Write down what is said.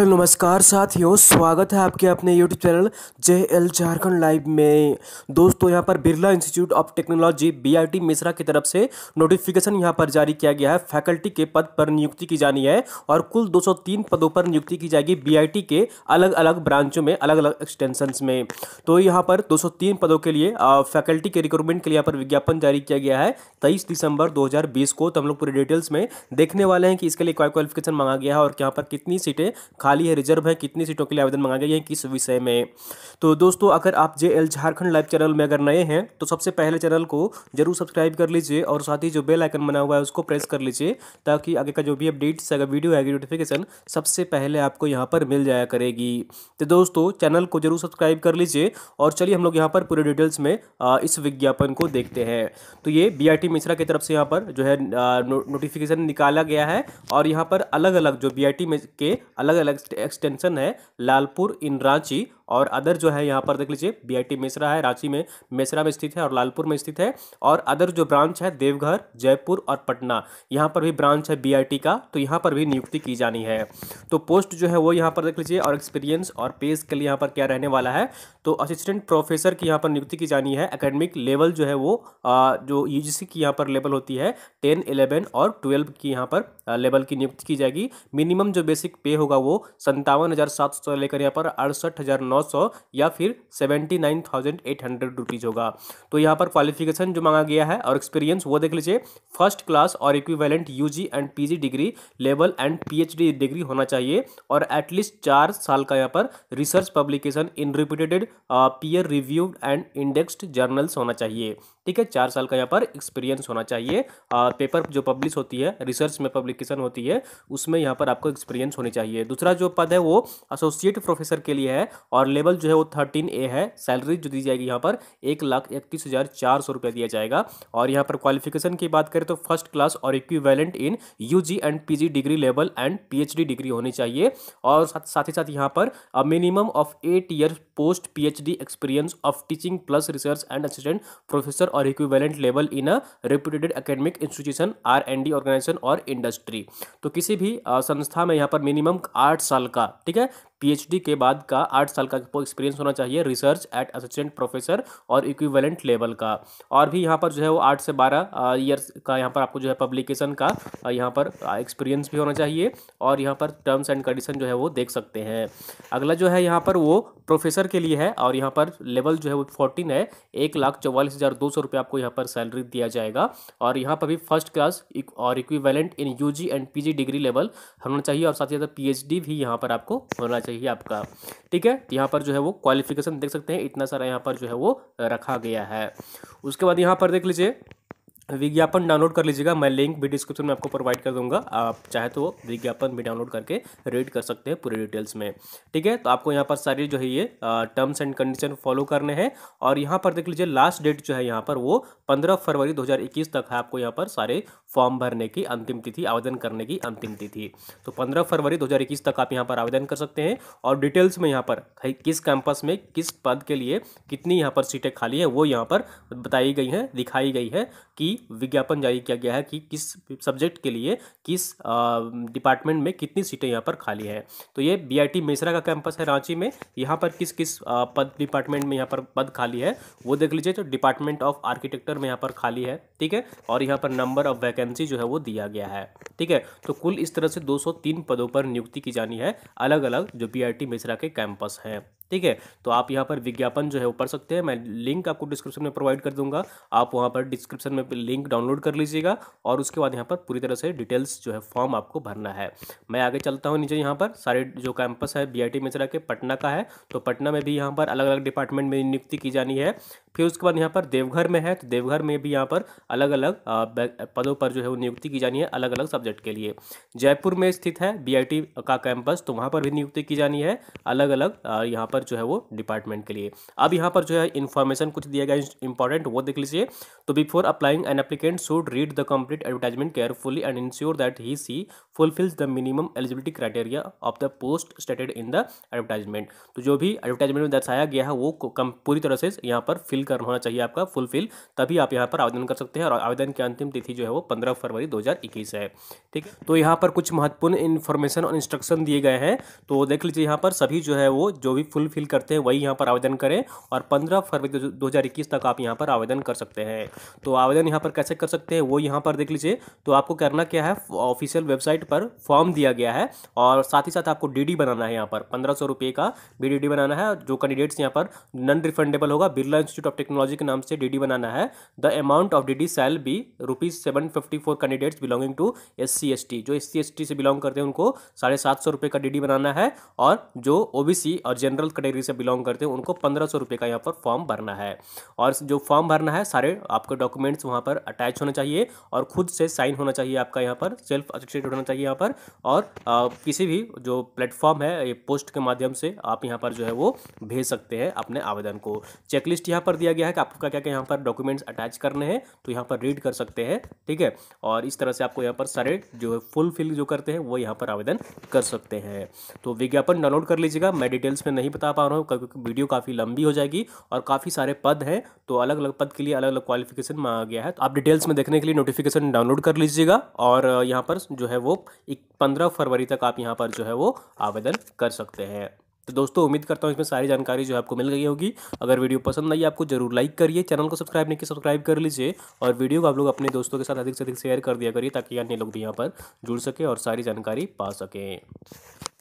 hello नमस्कार साथियों स्वागत है आपके अपने YouTube channel J L Jharkhand live में दोस्तों यहां पर Birla Institute of Technology BIT Mesra की तरफ से नोटिफिकेशन यहां पर जारी किया गया है फैकल्टी के पद पर नियुक्ति की जानी है और कुल 203 पदों पर नियुक्ति की जाएगी बी के अलग अलग ब्रांचों में अलग अलग एक्सटेंशन में तो यहाँ पर दो पदों के लिए फैकल्टी के रिक्रूटमेंट के लिए यहाँ पर विज्ञापन जारी किया गया है तेईस दिसंबर दो को तो हम लोग पूरे डिटेल्स में देखने वाले हैं कि इसके लिए क्वालिफिकेशन मांगा गया है और यहाँ पर कितनी सीटें खाली है रिजर्व है कितनी सीटों के लिए आवेदन मंगाए गए हैं किस विषय में तो दोस्तों अगर आप J L Jharkhand live channel में अगर नए हैं तो सबसे पहले चैनल को जरूर सब्सक्राइब कर लीजिए और साथ ही जो बेल आइकन बना हुआ है उसको प्रेस कर लीजिए ताकि आगे का जो भी अपडेट्स अगर वीडियो आएगी नोटिफिकेशन सबसे पहले आपको यहाँ पर मिल जाया करेगी तो दोस्तों चैनल को जरूर सब्सक्राइब कर लीजिए और चलिए हम लोग यहाँ पर पूरे डिटेल्स में इस विज्ञापन को देखते हैं तो ये बी मिश्रा की तरफ से यहाँ पर जो है नोटिफिकेशन निकाला गया है और यहाँ पर अलग अलग जो बी में के अलग अलग वाला एक्सटेंशन है लालपुर इन रांची और अदर जो है यहाँ पर देख लीजिए बीआईटी मिश्रा है रांची में मिश्रा में स्थित है और लालपुर में स्थित है और अदर जो ब्रांच है देवघर जयपुर और पटना यहाँ पर भी ब्रांच है बीआईटी का तो यहाँ पर भी नियुक्ति की जानी है तो पोस्ट जो है वो यहाँ पर देख लीजिए और एक्सपीरियंस और पे स्केल यहाँ पर क्या रहने वाला है तो असिस्टेंट प्रोफेसर की यहाँ पर नियुक्ति की जानी है अकेडमिक लेवल जो है वो जो यू e की यहाँ पर लेवल होती है टेन इलेवन और ट्वेल्व की यहाँ पर लेवल की नियुक्ति की जाएगी मिनिमम जो बेसिक पे होगा वो संतावन हज़ार सात सौ लेकर यहाँ पर अड़सठ हज़ार नौ सौ या फिर seventy nine thousand eight hundred rupees होगा तो यहाँ पर क्वालिफिकेशन जो मांगा गया है और एक्सपीरियंस वो देख लीजिए फर्स्ट क्लास और equivalent U and P degree level and P degree होना चाहिए और एटलीस्ट चार साल का यहाँ पर research publication in repeated peer reviewed and indexed journals होना चाहिए ठीक है चार साल का यहाँ पर एक्सपीरियंस होना चाहिए पेपर जो पब्लिश होती है रिसर्च में पब्लिकेशन होती है उसमें यहाँ पर आपको एक्सपीरियंस होनी चाहिए दूसरा दूसरा जो पद है वो एसोसिएट प्रोफेसर के लिए है और लेवल जो है वो थर्टीन ए है सैलरी जो दी जाएगी यहाँ पर एक लाख इकतीस हज़ार चार सौ रुपया दिया जाएगा और यहाँ पर क्वालिफिकेशन की बात करें तो फर्स्ट क्लास और equivalent in U and P degree level and P degree होनी चाहिए और साथ ही साथ यहाँ पर minimum of eight year post P experience of teaching plus research and assistant professor और equivalent level in a reputed academic institution R and D organisation और इंडस्ट्री तो किसी भी संस्था में यहाँ पर मिनिमम आठ साल का ठीक है पीएचडी के बाद का आठ साल का एक्सपीरियंस होना चाहिए रिसर्च एट असिस्टेंट प्रोफेसर और इक्विवेलेंट लेवल का और भी यहाँ पर जो है वो आठ से बारह ईयर्स का यहाँ पर आपको जो है पब्लिकेशन का यहाँ पर एक्सपीरियंस भी होना चाहिए और यहाँ पर टर्म्स एंड कंडीशन जो है वो देख सकते हैं अगला जो है यहाँ पर वो प्रोफेसर के लिए है और यहाँ पर लेवल जो है वो फोर्टीन है एक लाख चौवालीस हज़ार दो सौ रुपये आपको यहाँ पर सैलरी दिया जाएगा और यहाँ पर भी फर्स्ट क्लास और equivalent in UG and PG degree level होना चाहिए और साथ ही साथ पीएचडी भी यहाँ पर आपको होना चाहिए चाहिए आपका ठीक है यहाँ पर जो है वो क्वालिफिकेशन देख सकते हैं इतना सारा यहाँ पर जो है वो रखा गया है उसके बाद यहाँ पर देख लीजिए विज्ञापन डाउनलोड कर लीजिएगा मैं लिंक भी डिस्क्रिप्शन में आपको प्रोवाइड कर दूंगा आप चाहे तो विज्ञापन भी डाउनलोड करके रीड कर सकते हैं पूरे डिटेल्स में ठीक है तो आपको यहाँ पर सारी जो है ये टर्म्स एंड कंडीशन फॉलो करने हैं और यहाँ पर देख लीजिए लास्ट डेट जो है यहाँ पर वो पंद्रह फरवरी दो तक है आपको यहाँ पर सारे फॉर्म भरने की अंतिम तिथि आवेदन करने की अंतिम तिथि तो पंद्रह फरवरी दो तक आप यहाँ पर आवेदन कर सकते हैं और डिटेल्स में यहाँ पर किस कैंपस में किस पद के लिए कितनी यहाँ पर सीटें खाली है वो यहाँ पर बताई गई हैं दिखाई गई है कि विज्ञापन जारी किया गया है कि किस सब्जेक्ट के लिए किस डिपार्टमेंट में कितनी सीटें यहाँ पर खाली हैं तो ये बी आई मिश्रा का कैंपस है रांची में यहाँ पर किस किस पद डिपार्टमेंट में यहाँ पर पद खाली है वो देख लीजिए तो डिपार्टमेंट ऑफ आर्किटेक्चर में यहाँ पर खाली है ठीक है और यहाँ पर नंबर ऑफ वैकेंसी जो है वो दिया गया है ठीक है तो कुल इस तरह से दो पदों पर नियुक्ति की जानी है अलग अलग जो बी मिश्रा के कैंपस हैं ठीक है तो आप यहाँ पर विज्ञापन जो है वो पढ़ सकते हैं मैं लिंक आपको डिस्क्रिप्शन में प्रोवाइड कर दूंगा आप वहाँ पर डिस्क्रिप्शन में लिंक डाउनलोड कर लीजिएगा और उसके बाद यहाँ पर पूरी तरह से डिटेल्स जो है फॉर्म आपको भरना है मैं आगे चलता हूँ नीचे यहाँ पर सारे जो कैंपस है बी आई मिश्रा के पटना का है तो पटना में भी यहाँ पर अलग अलग डिपार्टमेंट में नियुक्ति की जानी है फिर उसके बाद यहाँ पर देवघर में है तो देवघर में भी यहाँ पर अलग अलग पदों पर जो है वो नियुक्ति की जानी है अलग अलग सब्जेक्ट के लिए जयपुर में स्थित है बी का कैंपस तो वहाँ पर भी नियुक्ति की जानी है अलग अलग यहाँ पर पर जो है वो डिपार्टमेंट के लिए अब यहाँ पर जो है इन्फॉर्मेशन कुछ दिया गया इंपॉर्टेंट वो देख लीजिए तो before applying an applicant should read the complete advertisement carefully and ensure that he she fulfils the minimum eligibility criteria of the post stated in the advertisement तो जो भी एडवर्टाइजमेंट में दर्शाया गया है वो पूरी तरह से यहाँ पर फिल कर होना चाहिए आपका फुलफिल तभी आप यहाँ पर आवेदन कर सकते हैं और आवेदन की अंतिम तिथि जो है वो पंद्रह फरवरी दो है ठीक है तो यहाँ पर कुछ महत्वपूर्ण इन्फॉर्मेशन और इंस्ट्रक्शन दिए गए हैं तो देख लीजिए यहाँ पर सभी जो है वो जो भी फुल फिल करते हैं वही यहाँ पर आवेदन करें और पंद्रह फरवरी दो तक आप यहाँ पर आवेदन कर सकते हैं तो आवेदन यहाँ पर कैसे कर सकते हैं वो यहाँ पर देख लीजिए तो आपको करना क्या है ऑफिशियल वेबसाइट पर फॉर्म दिया गया है और साथ ही साथ आपको डी बनाना है यहाँ पर पंद्रह रुपये का बी बनाना है जो कैंडिडेट्स यहाँ पर नन रिफंडेबल होगा बिरला इंस्टीट्यूट ऑफ टेक्नोलॉजी के नाम से डी बनाना है the amount of D D shall be rupees seven fifty for candidates belonging to S C S T जो एस सी एस टी से बिलोंग करते हैं उनको साढ़े सात सौ रुपये का डी बनाना है और जो ओ बी सी और जनरल कैटेगरी से बिलोंग करते हैं उनको पंद्रह सौ रुपये का यहाँ पर फॉर्म भरना है और जो फॉर्म भरना है सारे आपके डॉक्यूमेंट्स वहाँ पर अटैच होना चाहिए और खुद से साइन होना चाहिए आपका यहाँ पर सेल्फ अटेस्टेड होना चाहिए यहाँ पर और आ, किसी भी जो प्लेटफॉर्म है ये पोस्ट के माध्यम से आप यहाँ पर जो है वो भेज सकते हैं अपने आवेदन को चेकलिस्ट यहाँ पर दिया गया है कि आपको क्या क्या यहाँ पर डॉक्यूमेंट्स अटैच करने हैं तो यहाँ पर रीड कर सकते हैं ठीक है और इस तरह से आपको यहाँ पर सारे जो है फुलफिल जो करते हैं वो यहाँ पर आवेदन कर सकते हैं तो विज्ञापन डाउनलोड कर लीजिएगा मैं डिटेल्स में नहीं बता बता पा रहा हूँ क्योंकि वीडियो काफ़ी लंबी हो जाएगी और काफ़ी सारे पद हैं तो अलग अलग पद के लिए अलग अलग क्वालिफिकेशन मांगा गया है तो आप डिटेल्स में देखने के लिए नोटिफिकेशन डाउनलोड कर लीजिएगा और यहाँ पर जो है वो एक पंद्रह फरवरी तक आप यहाँ पर जो है वो आवेदन कर सकते हैं तो दोस्तों उम्मीद करता हूँ इसमें सारी जानकारी जो आपको मिल गई होगी अगर वीडियो पसंद आई आपको जरूर लाइक करिए चैनल को सब्सक्राइब नहीं किया सब्सक्राइब तो कर लीजिए और वीडियो को आप लोग अपने दोस्तों के साथ अधिक से अधिक शेयर कर दिया करिए ताकि अन्य लोग भी यहाँ पर जुड़ सके और सारी जानकारी पा सकें